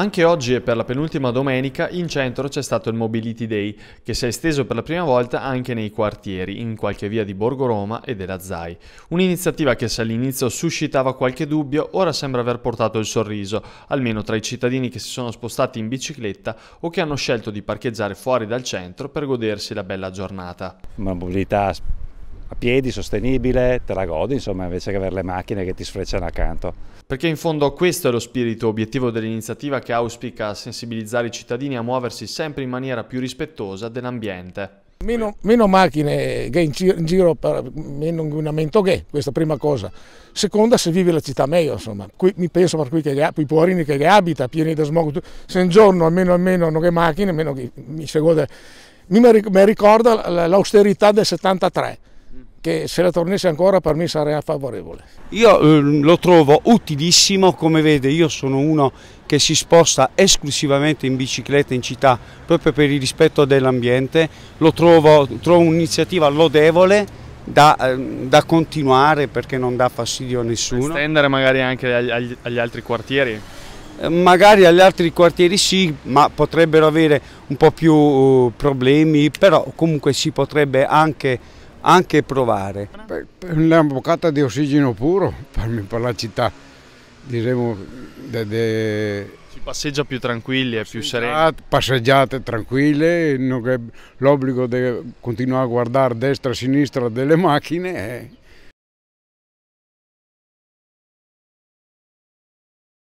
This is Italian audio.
Anche oggi e per la penultima domenica in centro c'è stato il Mobility Day, che si è esteso per la prima volta anche nei quartieri, in qualche via di Borgo Roma e della ZAI. Un'iniziativa che se all'inizio suscitava qualche dubbio, ora sembra aver portato il sorriso, almeno tra i cittadini che si sono spostati in bicicletta o che hanno scelto di parcheggiare fuori dal centro per godersi la bella giornata. Una mobilità a piedi, sostenibile, te la godi insomma invece che avere le macchine che ti sfrecciano accanto. Perché in fondo questo è lo spirito obiettivo dell'iniziativa che auspica sensibilizzare i cittadini a muoversi sempre in maniera più rispettosa dell'ambiente. Meno, meno, macchine gay in giro, in giro per meno inquinamento che, questa prima cosa. Seconda, se vivi la città meglio, insomma. Qui, mi penso per qui che i poverini che abita, pieni di smog, se un giorno almeno almeno non che macchine, meno che mi, mi ricorda l'austerità del 73 che se la tornasse ancora per me sarebbe favorevole. Io eh, lo trovo utilissimo, come vede io sono uno che si sposta esclusivamente in bicicletta in città proprio per il rispetto dell'ambiente, lo trovo, trovo un'iniziativa lodevole da, ehm, da, continuare perché non dà fastidio a nessuno. Estendere magari anche agli, agli, agli, altri quartieri? Ehm, magari agli altri quartieri sì, ma potrebbero avere un po' più uh, problemi, però comunque si potrebbe anche anche provare. Per, per una boccata di ossigeno puro, per, per la città, diremo... De, de... Si passeggia più tranquilli e più sereni. Ah, passeggiate tranquille, l'obbligo di continuare a guardare destra e sinistra delle macchine... È... Eh.